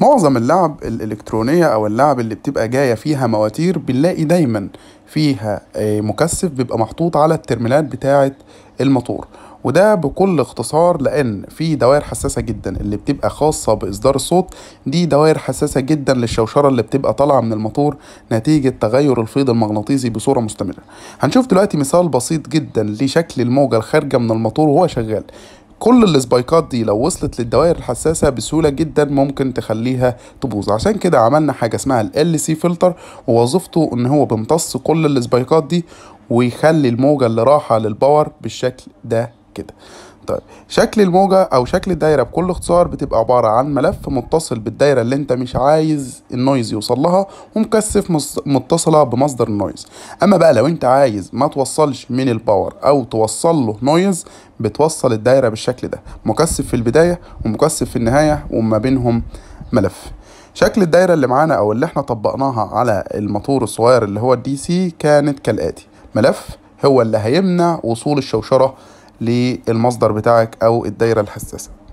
معظم اللعب الإلكترونية أو اللعب اللي بتبقى جاية فيها مواتير بنلاقي دايما فيها آه، مكثف بيبقى محطوط على الترمينات بتاعة الموتور وده بكل اختصار لان في دوائر حساسه جدا اللي بتبقى خاصه باصدار الصوت دي دوائر حساسه جدا للشوشره اللي بتبقى طالعه من الموتور نتيجه تغير الفيض المغناطيسي بصوره مستمره هنشوف دلوقتي مثال بسيط جدا لشكل الموجه الخارجه من الموتور وهو شغال كل السبايكات دي لو وصلت للدوائر الحساسة بسهولة جدا ممكن تخليها تبوظ عشان كده عملنا حاجة اسمها ال LC فلتر ووظيفته ان هو بيمتص كل السبايكات دي ويخلي الموجة اللي راحة للباور بالشكل ده كده طيب شكل الموجة أو شكل الدايرة بكل اختصار بتبقى عبارة عن ملف متصل بالدايرة اللي أنت مش عايز النويز يوصل لها ومكثف متصلة بمصدر النويز أما بقى لو أنت عايز ما توصلش من الباور أو توصل له نويز بتوصل الدايرة بالشكل ده مكثف في البداية ومكثف في النهاية وما بينهم ملف شكل الدايرة اللي معانا أو اللي احنا طبقناها على الموتور الصغير اللي هو الدي سي كانت كالآتي ملف هو اللي هيمنع وصول الشوشرة للمصدر بتاعك او الدايره الحساسه